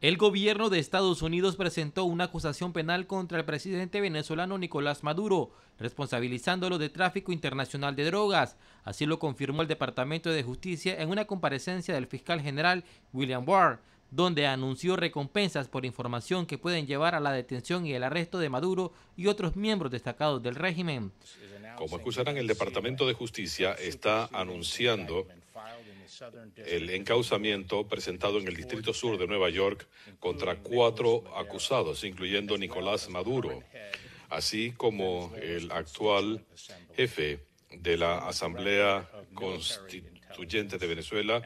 El gobierno de Estados Unidos presentó una acusación penal contra el presidente venezolano Nicolás Maduro, responsabilizándolo de tráfico internacional de drogas. Así lo confirmó el Departamento de Justicia en una comparecencia del fiscal general William Barr, donde anunció recompensas por información que pueden llevar a la detención y el arresto de Maduro y otros miembros destacados del régimen. Como acusarán, el Departamento de Justicia está anunciando el encauzamiento presentado en el Distrito Sur de Nueva York contra cuatro acusados, incluyendo Nicolás Maduro, así como el actual jefe de la Asamblea Constituyente de Venezuela,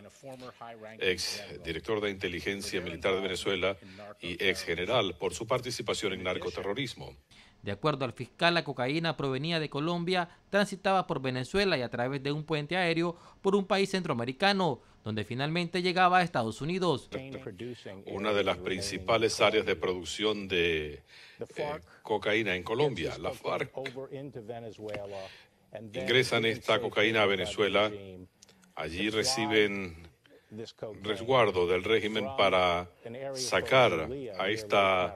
ex director de inteligencia militar de Venezuela y ex general por su participación en narcoterrorismo. De acuerdo al fiscal, la cocaína provenía de Colombia, transitaba por Venezuela y a través de un puente aéreo por un país centroamericano, donde finalmente llegaba a Estados Unidos. Una de las principales áreas de producción de eh, cocaína en Colombia, la FARC, ingresan esta cocaína a Venezuela, allí reciben resguardo del régimen para sacar a esta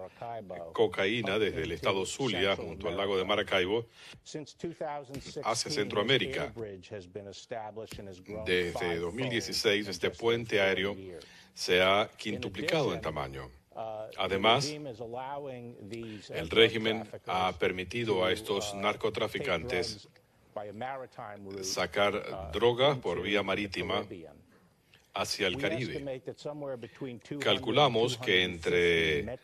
cocaína desde el estado Zulia junto al lago de Maracaibo hacia Centroamérica. Desde 2016 este puente aéreo se ha quintuplicado en tamaño. Además, el régimen ha permitido a estos narcotraficantes sacar drogas por vía marítima hacia el Caribe. Calculamos que entre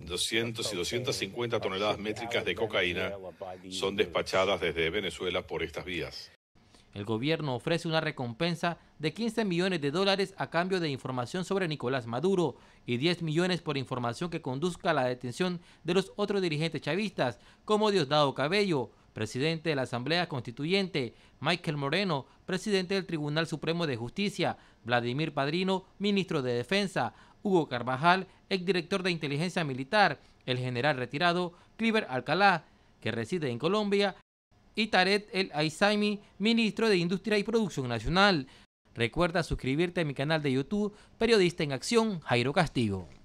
200 y 250 toneladas métricas de cocaína son despachadas desde Venezuela por estas vías. El gobierno ofrece una recompensa de 15 millones de dólares a cambio de información sobre Nicolás Maduro y 10 millones por información que conduzca a la detención de los otros dirigentes chavistas, como Diosdado Cabello, presidente de la Asamblea Constituyente, Michael Moreno, presidente del Tribunal Supremo de Justicia, Vladimir Padrino, ministro de Defensa, Hugo Carvajal, exdirector de Inteligencia Militar, el general retirado Cliver Alcalá, que reside en Colombia, y Tarek El Aizami, ministro de Industria y Producción Nacional. Recuerda suscribirte a mi canal de YouTube, Periodista en Acción, Jairo Castigo.